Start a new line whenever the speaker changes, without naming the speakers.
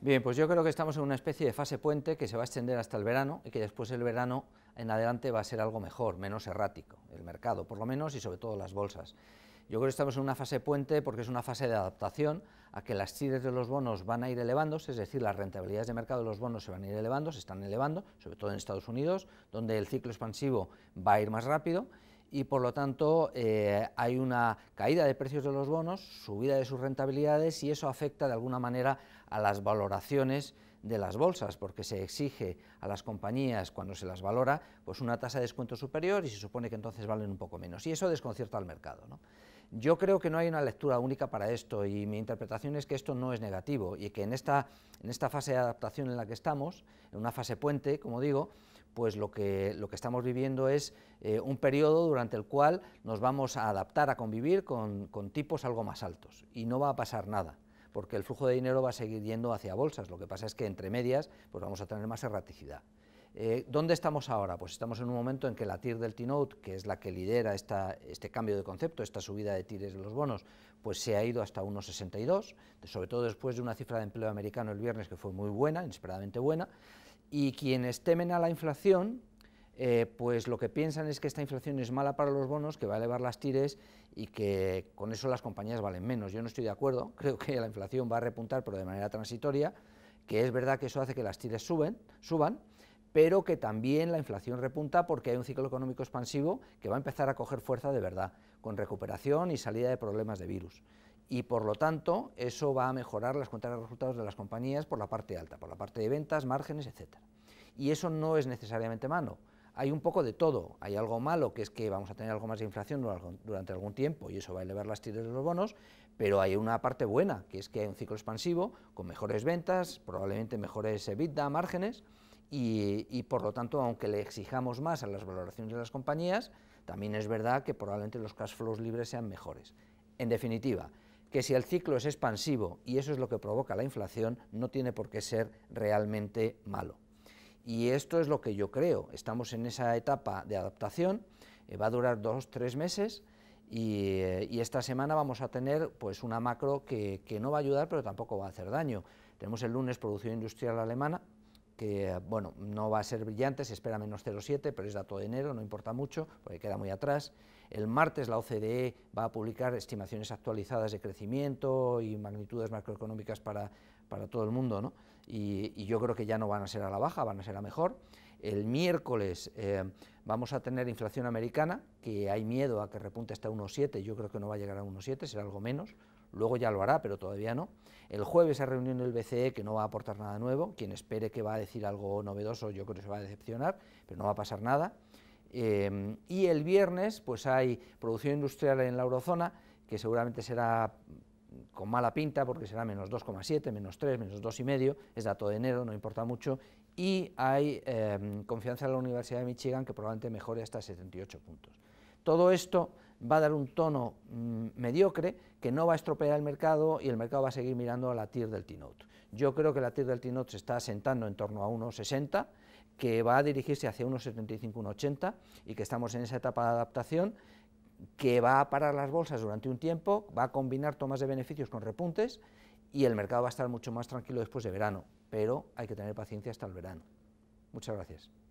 Bien, pues yo creo que estamos en una especie de fase puente que se va a extender hasta el verano y que después el verano en adelante va a ser algo mejor, menos errático, el mercado por lo menos y sobre todo las bolsas. Yo creo que estamos en una fase puente porque es una fase de adaptación a que las chiles de los bonos van a ir elevándose, es decir, las rentabilidades de mercado de los bonos se van a ir elevando, se están elevando, sobre todo en Estados Unidos, donde el ciclo expansivo va a ir más rápido y por lo tanto eh, hay una caída de precios de los bonos, subida de sus rentabilidades y eso afecta de alguna manera a las valoraciones de las bolsas, porque se exige a las compañías cuando se las valora pues una tasa de descuento superior y se supone que entonces valen un poco menos. Y eso desconcierta al mercado. Yo creo que no hay una lectura única para esto y mi interpretación es que esto no es negativo y que en esta, en esta fase de adaptación en la que estamos, en una fase puente, como digo, pues lo que, lo que estamos viviendo es eh, un periodo durante el cual nos vamos a adaptar a convivir con, con tipos algo más altos y no va a pasar nada porque el flujo de dinero va a seguir yendo hacia bolsas, lo que pasa es que entre medias pues vamos a tener más erraticidad. Eh, ¿Dónde estamos ahora? Pues estamos en un momento en que la TIR del T-Note, que es la que lidera este cambio de concepto, esta subida de TIRs de los bonos, pues se ha ido hasta 1,62, sobre todo después de una cifra de empleo americano el viernes que fue muy buena, inesperadamente buena, y quienes temen a la inflación, eh, pues lo que piensan es que esta inflación es mala para los bonos, que va a elevar las tires y que con eso las compañías valen menos. Yo no estoy de acuerdo, creo que la inflación va a repuntar, pero de manera transitoria, que es verdad que eso hace que las tires suben, suban, pero que también la inflación repunta porque hay un ciclo económico expansivo que va a empezar a coger fuerza de verdad, con recuperación y salida de problemas de virus. Y por lo tanto, eso va a mejorar las cuentas de resultados de las compañías por la parte alta, por la parte de ventas, márgenes, etc. Y eso no es necesariamente malo. Hay un poco de todo. Hay algo malo, que es que vamos a tener algo más de inflación durante algún tiempo y eso va a elevar las tiras de los bonos, pero hay una parte buena, que es que hay un ciclo expansivo con mejores ventas, probablemente mejores EBITDA, márgenes, y, por lo tanto, aunque le exijamos más a las valoraciones de las compañías, también es verdad que probablemente los cash flows libres sean mejores. En definitiva, que si el ciclo es expansivo y eso es lo que provoca la inflación, no tiene por qué ser realmente malo. Y esto es lo que yo creo. Estamos en esa etapa de adaptación, eh, va a durar dos, tres meses. Eh, y, esta semana vamos a tener pues, una macro que, que no va a ayudar, pero tampoco va a hacer daño. Tenemos el lunes producción industrial alemana, que bueno, no va a ser brillante, se espera menos 0,7, pero es dato de enero, no importa mucho, porque queda muy atrás. El martes la OCDE va a publicar estimaciones actualizadas de crecimiento y magnitudes macroeconómicas para, todo el mundo, ¿no? y, yo creo que ya no van a ser a la baja, van a ser a mejor. El miércoles eh, vamos a tener inflación americana, que hay miedo a que repunte hasta 1,7, yo creo que no va a llegar a 1,7, será algo menos, luego ya lo hará, pero todavía no. El jueves hay reunión el BCE que no va a aportar nada nuevo, quien espere que va a decir algo novedoso yo creo que se va a decepcionar, pero no va a pasar nada. Eh, y el viernes pues hay producción industrial en la eurozona, que seguramente será con mala pinta porque será menos 2,7, menos 3, menos 2,5, es dato de enero, no importa mucho, y hay eh, confianza en la Universidad de Michigan que probablemente mejore hasta 78 puntos. Todo esto va a dar un tono mm, mediocre que no va a estropear el mercado y el mercado va a seguir mirando a la TIR del T-Note. Yo creo que la tier del T-Note se está asentando en torno a 1,60, que va a dirigirse hacia 1,75, 1,80 y que estamos en esa etapa de adaptación que va a parar las bolsas durante un tiempo, va a combinar tomas de beneficios con repuntes y el mercado va a estar mucho más tranquilo después de verano, pero hay que tener paciencia hasta el verano. Muchas gracias.